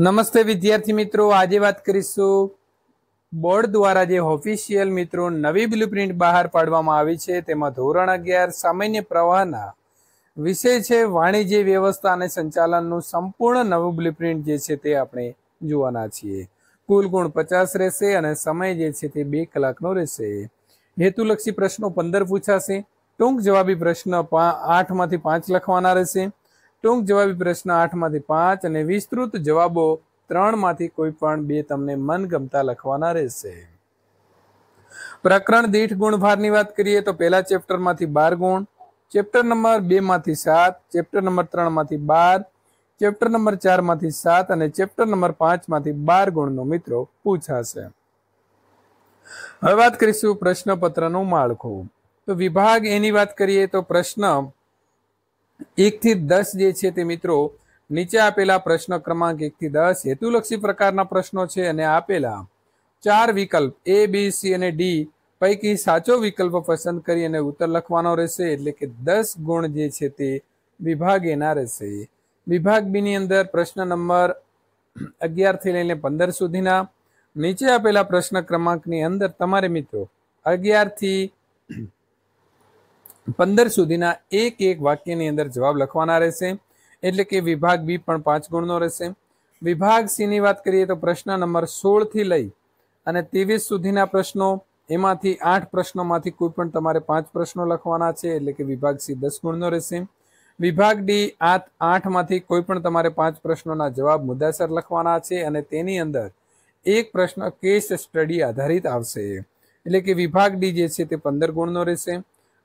નમસ્તે વિદ્યાર્થી મિત્રો આજે વાત કરીશું બોર્ડ દ્વારા જે ઓફિશિયલ મિત્રો નવી બ્લુપ્રિન્ટ બહાર પાડવામાં આવી છે તેમાં ધોરણ અગિયાર સામાન્ય પ્રવાહના વિષય છે વાણિજ્ય વ્યવસ્થા અને સંચાલનનું સંપૂર્ણ નવું બ્લુપ્રિન્ટ જે છે તે આપણે જોવાના છીએ કુલ ગુણ પચાસ રહેશે અને સમય જે છે તે બે કલાકનો રહેશે હેતુલક્ષી પ્રશ્નો પંદર પૂછાશે ટૂંક જવાબી પ્રશ્ન આઠમાંથી પાંચ લખવાના રહેશે ટૂંક જવાબી પ્રશ્ન આઠમાંથી પાંચ અને વિસ્તૃત જવાબો ત્રણમાંથી કોઈ પણ બે તમને મનગમતા લખવાના રહેશે પ્રકરણ દીઠ ગુણભારની વાત કરીએ તો પહેલા ચેપ્ટરમાંથી બાર ગુણ ચેપ્ટર નંબર બે માંથી સાત ચેપ્ટર નંબર ત્રણ માંથી બાર ચેપ્ટર નંબર ચાર માંથી સાત અને ચેપ્ટર નંબર પાંચ માંથી બાર ગુણનો મિત્રો પૂછાશે હવે વાત કરીશું પ્રશ્નપત્રનું માળખું તો વિભાગ એની વાત કરીએ તો પ્રશ્ન એકથી દસ જે છે તે મિત્રો નીચે આપેલા પ્રશ્ન ક્રમાંક એકથી દસ હેતુલક્ષી પ્રકારના પ્રશ્નો છે અને આપેલા ચાર વિકલ્પ એ બી સી અને ડી પૈકી સાચો વિકલ્પ પસંદ કરી અને ઉત્તર લખવાનો રહેશે એટલે કે દસ ગુણ જે છે તે વિભાગ એના રહેશે વિભાગ બીની અંદર પ્રશ્ન નંબર અગિયારથી લઈને પંદર સુધીના નીચે આપેલા પ્રશ્ન ક્રમાંકની અંદર તમારે મિત્રો અગિયારથી પંદર સુધીના એક એક વાક્યની અંદર જવાબ લખવાના રહેશે એટલે કે વિભાગ બી પણ પાંચ ગુણનો રહેશે વિભાગ સીની વાત કરીએ તો પ્રશ્ન નંબર સોળથી લઈ અને ત્રેવીસ સુધીના પ્રશ્નો એમાંથી આઠ પ્રશ્નોમાંથી કોઈ પણ તમારે પાંચ પ્રશ્નો લખવાના છે એટલે કે વિભાગ સી દસ ગુણનો રહેશે વિભાગ ડી આઠ આઠમાંથી કોઈ પણ તમારે પાંચ પ્રશ્નોના જવાબ મુદ્દાસર લખવાના છે અને તેની અંદર એક પ્રશ્ન કેસ સ્ટડી આધારિત આવશે એટલે કે વિભાગ ડી જે છે તે પંદર ગુણનો રહેશે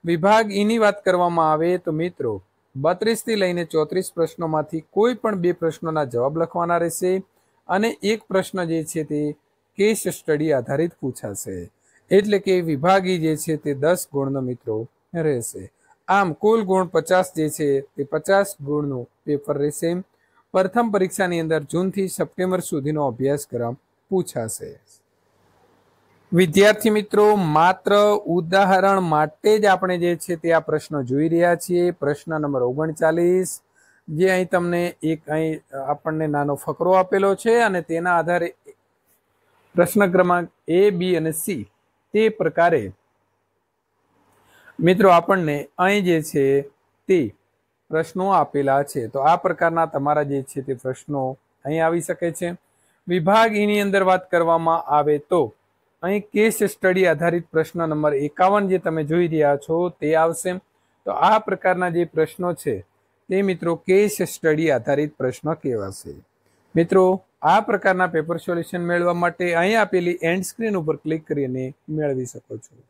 વિભાગ ઈની e વાત કરવામાં આવે તો મિત્રો બત્રીસથી લઈને ચોત્રીસ પ્રશ્નોમાંથી કોઈ પણ બે પ્રશ્નોના જવાબ લખવાના રહેશે અને એક પ્રશ્ન જે છે તે કેસ સ્ટડી આધારિત પૂછાશે એટલે કે વિભાગી e જે છે તે દસ ગુણનો મિત્રો રહેશે આમ કુલ ગુણ પચાસ જે છે તે પચાસ ગુણનું પેપર રહેશે પ્રથમ પરીક્ષાની અંદર જૂનથી સપ્ટેમ્બર સુધીનો અભ્યાસક્રમ પૂછાશે વિદ્યાર્થી મિત્રો માત્ર ઉદાહરણ માટે જ આપણે જે છે તે આ પ્રશ્ન જોઈ રહ્યા છીએ પ્રશ્ન નંબર ઓગણચાલીસ જે અહીં તમને એક અહીં આપણને નાનો ફકરો આપેલો છે અને તેના આધારે પ્રશ્ન ક્રમાંક એ બી અને સી તે પ્રકારે મિત્રો આપણને અહીં જે છે તે પ્રશ્નો આપેલા છે તો આ પ્રકારના તમારા જે છે તે પ્રશ્નો અહીં આવી શકે છે વિભાગ એની અંદર વાત કરવામાં આવે તો અહીં કેસ સ્ટડી આધારિત પ્રશ્ન નંબર એકાવન જે તમે જોઈ રહ્યા છો તે આવશે તો આ પ્રકારના જે પ્રશ્નો છે તે મિત્રો કેસ સ્ટડી આધારિત પ્રશ્નો કહેવાશે મિત્રો આ પ્રકારના પેપર સોલ્યુશન મેળવવા માટે અહીં આપેલી એન્ડ સ્ક્રીન ઉપર ક્લિક કરીને મેળવી શકો છો